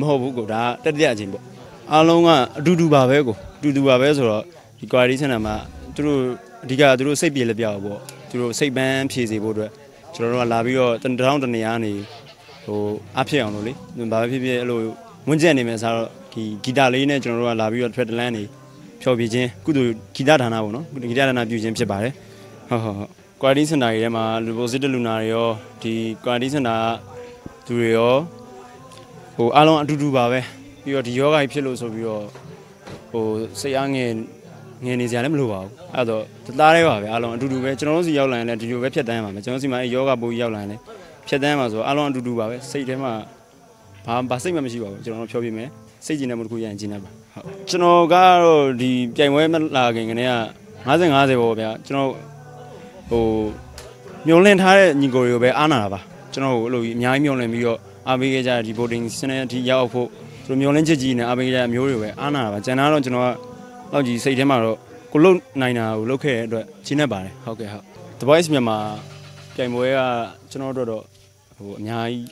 မဟုတ်ဘူးကိုဒါတတိယအချိန်ပေါ့အားလုံးကအတူတူပါပဲကိုအတူတူပါပဲဆိုတော့ဒီ quality center မှာသူတို့အဓိကသူတို့စိတ်ပြေလက်ပြောက်ပေါ့သူတို့စိတ်ပန်းဖြည့်စေဖို့အတွက်ကျွန်တော်တို့ကလာပြီးတော့တထောင်တနေရာနေဟိုအဖြစ်အောင်လို့လေဘာပဲဖြစ်ဖြစ်အဲ့လိုဝင့်ကျက်နေမယ်ဆိုတော့ဒီဂီတလေးနဲ့ကျွန်တော်တို့ကလာပြီးတော့ထွက်တလန်းနေဖြောပြခြင်းကုသိုလ်ဂီတဌာနပေါ့နော်ဂီတဌာနပြုခြင်းဖြစ်ပါတယ်ဟုတ်ဟုတ်ဟုတ် quality center တွေထဲမှာ positive luna တွေရောဒီ quality center ကသူတွေရောဟိုအားလုံးအတူတူပါပဲပြီးတော့ဒီယောဂကြီးဖြစ်လို့ဆိုပြီးတော့ဟိုစိတ်အားငယ်ငယ်နေစရာလည်းမလိုပါဘူးအဲ့တော့တသားလေးပါပဲအားလုံးအတူတူပဲကျွန်တော်တို့စီရောက်လာရင်လည်းဒီလိုပဲဖြတ်တန်းရမှာပဲကျွန်တော်စီမှာအဲယောဂပိုးကြီးရောက်လာရင်လည်းဖြတ်တန်းရမှာဆိုတော့အားလုံးအတူတူပါပဲစိတ်ထဲမှာဘာဘာစိတ်မှမရှိပါဘူးကျွန်တော်တို့ဖြောပြမယ်စိတ်ကျင်တဲ့မှုတစ်ခုရရင်ကျင်တတ်ပါဟုတ်ကျွန်တော်ကတော့ဒီပြိုင်ပွဲမလာခင်ကနေက50 50ပေါ့ဗျာကျွန်တော်ဟိုမျောလင့်ထားတဲ့ညီကိုတွေကိုပဲအားနာတာပါကျွန်တော်ဟိုအဲ့လိုကြီးအများကြီးမျောလင့်ပြီးတော့အားပေးခဲ့ကြဒီ boarding စနစ်အထိရောက်ဖို့သူတို့မျောလင်းချစ်ကြီးနဲ့အားပေးခဲ့ကြအမျိုးတွေပဲအားနာတာပါကျန်တာတော့ကျွန်တော်ကတော့ကြီးစိတ်ထဲမှာတော့ကိုလုံနိုင်တာကိုလုပ်ခဲ့တဲ့အတွက်ရှင်းနေပါတယ်ဟုတ်ကဲ့ဟုတ် The Voice မြန်မာပြိုင်ပွဲကကျွန်တော်တို့တော့ဟိုအများကြီး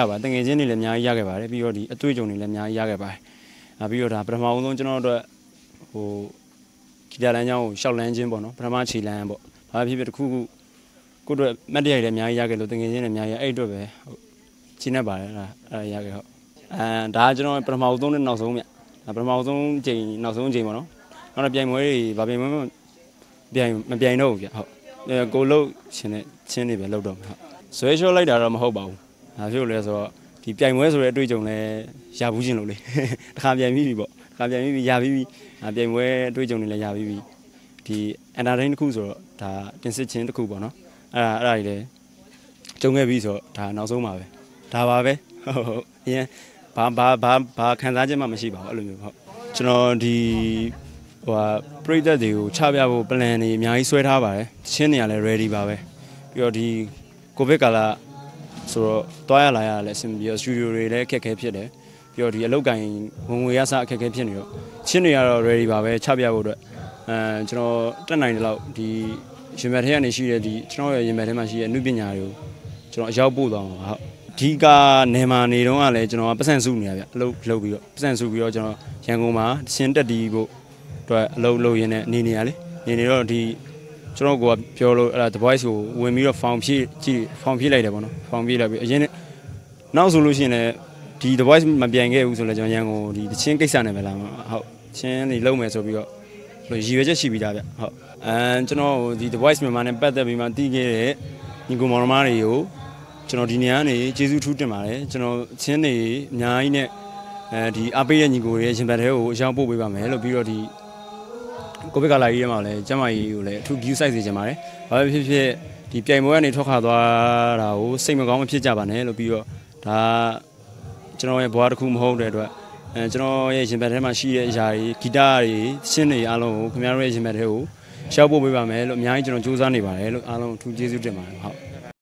ရပါတငယ်ချင်းတွေလည်းအများကြီးရခဲ့ပါတယ်ပြီးတော့ဒီအတွေ့အကြုံတွေလည်းအများကြီးရခဲ့ပါတယ်နောက်ပြီးတော့ဒါပထမအဆုံးကျွန်တော်တို့ဟိုဂီတလမ်းကြောင်းကိုရှောက်လန်းခြင်းပေါ့နော်ပထမခြေလမ်းပေါ့ဒါဖြစ်ဖြစ်တစ်ခုခုကိုယ့်အတွက်မတ်တရိုက်လည်းအများကြီးရခဲ့လို့တငယ်ချင်းလည်းအများကြီးအဲ့အတွက်ပဲဟိုရှင်းနေပါတယ်အဲ့ရခဲ့ဟုတ်အဲဒါကကျွန်တော်ပထမဦးဆုံးနဲ့နောက်ဆုံးမြပထမဦးဆုံးချိန်နောက်ဆုံးချိန်ပေါ့နော်နောက်တော့ပြိုင်ပွဲတွေဗာပြိုင်ပွဲမပြိုင်မပြိုင်တော့ဘူးဗျဟုတ်ကိုလှုပ်ရှင်နဲ့ချင်းနေပဲလှုပ်တော့မှာဟုတ်ဇွဲလျှော့လိုက်တာတော့မဟုတ်ပါဘူးဒါဖြစ်လို့လဲဆိုတော့ဒီပြိုင်ပွဲဆိုတဲ့အတွေ့အကြုံလဲရဘူးခြင်းလို့လေတခါပြန်ပြီးပြီပေါ့တခါပြန်ပြီးပြီရပြီးပြီပြိုင်ပွဲအတွေ့အကြုံတွေလဲရပြီးပြီဒီ entertain တစ်ခုဆိုတော့ဒါတင်စစ်ခြင်းတစ်ခုပေါ့နော်အဲ့ဒါအဲ့ဒါကြီးလဲကြုံခဲ့ပြီဆိုတော့ဒါနောက်ဆုံးပါပဲဒါပါပဲဟုတ်အရင်ဘာဘာဘာဘာခံစားချက်မှမရှိပါဘူးအဲ့လိုမျိုးဟုတ်ကျွန်တော်ဒီဟိုဟာပရိသတ်တွေကိုချပြဖို့ plan တွေအများကြီးဆွဲထားပါတယ်တချင်းနေရာလည်း ready ပါပဲပြီးတော့ဒီကိုဗစ်ကာလဆိုတော့တွားရလာရလည်းအဆင်ပြေတော့ studio တွေလည်းအခက်အခဲဖြစ်တယ်ပြီးတော့ဒီအလုတ်ကင်ဝင်ငွေရစအခက်အခဲဖြစ်နေတော့ချင်းတွေကတော့ ready ပါပဲချပြဖို့အတွက်အဲကျွန်တော်တက်နိုင်တဲ့လောက်ဒီရင်ဘတ်ထဲကနေရှိတဲ့ဒီကျွန်တော်ရဲ့ရင်ဘတ်ထဲမှာရှိတဲ့အမှုပညာတွေကိုကျွန်တော်အရောက်ပို့သွားမှာဟုတ်ဒီကနေမှာနေတော့ကလည်းကျွန်တော်ကပတ်စံစုနေရဗျအလုပ်လုပ်ပြီးတော့ပတ်စံစုပြီးတော့ကျွန်တော်ရန်ကုန်မှာရှင်းတက်တီးဖို့အတွက်အလုပ်လုပ်ရင်းနဲ့နေနေရလေနေနေတော့ဒီကျွန်တော်ကပြောလို့အဲ့ဒါ the voice ကိုဝင်ပြီးတော့ form ဖြည့်ကြည့် form ဖြည့်လိုက်တယ်ပေါ့နော် form ဖြည့်လိုက်ပြီးအရင်နောက်ဆိုလို့ရှိရင်လည်းဒီ the voice မပြန်ခဲ့ဘူးဆိုလည်းကျွန်တော်ရန်ကုန်ဒီတချင်းကိစ္စနဲ့ပဲလာမှာဟုတ်ချင်းနေလုံမယ်ဆိုပြီးတော့လို့ရည်ရွယ်ချက်ရှိပြီးသားဗျဟုတ်အမ်ကျွန်တော်ဒီ the voice မြန်မာနဲ့ပတ်သက်ပြီးမှတီးခဲ့တဲ့ညီကောင်မောင်မတွေကိုကျွန်တော်ဒီနေရာကနေကျေးဇူးထူးတင်ပါတယ်ကျွန်တော်ချင်းနေအများကြီးနဲ့အဲဒီအားပေးတဲ့ညီကိုရဲ့ရှင်ဘတ်တဲကိုအရောက်ပို့ပေးပါမယ်လို့ပြီးတော့ဒီကိုဗစ်ကာလကြီးထဲမှာလည်းကျမကြီးကိုလည်းအထူး view site စေချင်ပါတယ်။ဘာဖြစ်ဖြစ်ဒီပြိုင်ပွဲကနေထွက်ခွာသွားတာကိုစိတ်မကောင်းမဖြစ်ကြပါနဲ့လို့ပြီးတော့ဒါကျွန်တော်ရဲ့ဘွားတစ်ခုမဟုတ်တဲ့အတွက်အဲကျွန်တော်ရဲ့ရှင်ဘတ်ထဲမှာရှိတဲ့အရာတွေဂီတတွေရှင်းတွေအားလုံးကိုခင်ဗျားတို့ရဲ့ရှင်ဘတ်ထဲကိုရှောက်ပို့ပေးပါမယ်လို့အများကြီးကျွန်တော်စူးစမ်းနေပါတယ်လို့အားလုံးအထူးကျေးဇူးတင်ပါတယ်ဟုတ်